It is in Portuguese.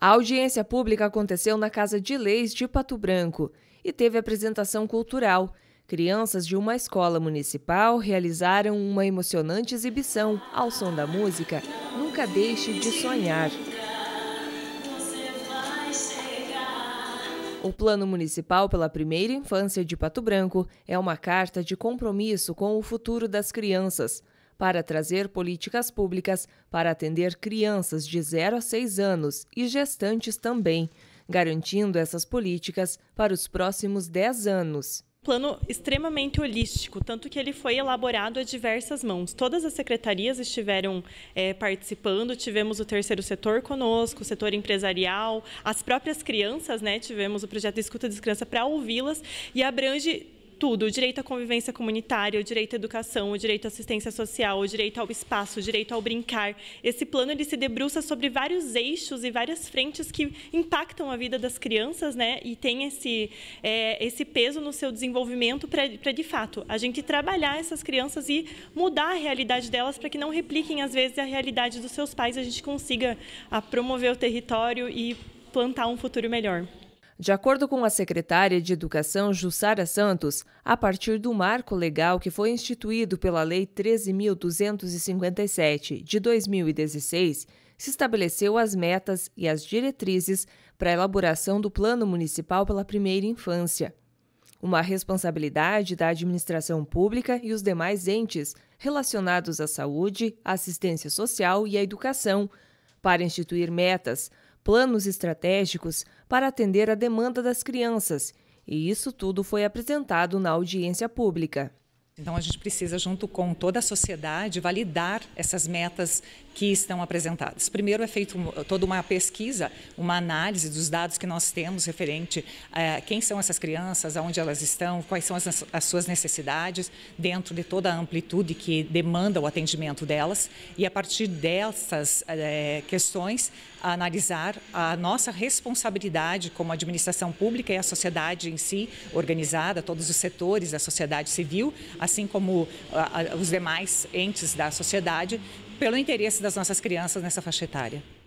A audiência pública aconteceu na Casa de Leis de Pato Branco e teve apresentação cultural. Crianças de uma escola municipal realizaram uma emocionante exibição ao som da música Nunca Deixe de Sonhar. O Plano Municipal pela Primeira Infância de Pato Branco é uma carta de compromisso com o futuro das crianças para trazer políticas públicas para atender crianças de 0 a 6 anos e gestantes também, garantindo essas políticas para os próximos 10 anos plano extremamente holístico, tanto que ele foi elaborado a diversas mãos. Todas as secretarias estiveram é, participando, tivemos o terceiro setor conosco, o setor empresarial, as próprias crianças, né, tivemos o projeto Escuta de Criança para ouvi-las e abrange tudo: o direito à convivência comunitária, o direito à educação, o direito à assistência social, o direito ao espaço, o direito ao brincar. Esse plano ele se debruça sobre vários eixos e várias frentes que impactam a vida das crianças, né? E tem esse, é, esse peso no seu desenvolvimento para, de fato, a gente trabalhar essas crianças e mudar a realidade delas para que não repliquem, às vezes, a realidade dos seus pais, a gente consiga promover o território e plantar um futuro melhor. De acordo com a secretária de Educação, Jussara Santos, a partir do marco legal que foi instituído pela Lei 13.257 de 2016, se estabeleceu as metas e as diretrizes para a elaboração do Plano Municipal pela Primeira Infância. Uma responsabilidade da administração pública e os demais entes relacionados à saúde, à assistência social e à educação para instituir metas, planos estratégicos para atender a demanda das crianças, e isso tudo foi apresentado na audiência pública. Então, a gente precisa, junto com toda a sociedade, validar essas metas que estão apresentadas. Primeiro é feita toda uma pesquisa, uma análise dos dados que nós temos referente a eh, quem são essas crianças, aonde elas estão, quais são as, suas necessidades, dentro de toda a amplitude que demanda o atendimento delas. E a partir dessas eh, questões, analisar a nossa responsabilidade como administração pública e a sociedade em si, organizada, todos os setores, a sociedade civil, a assim como a, a, os demais entes da sociedade, pelo interesse das nossas crianças nessa faixa etária.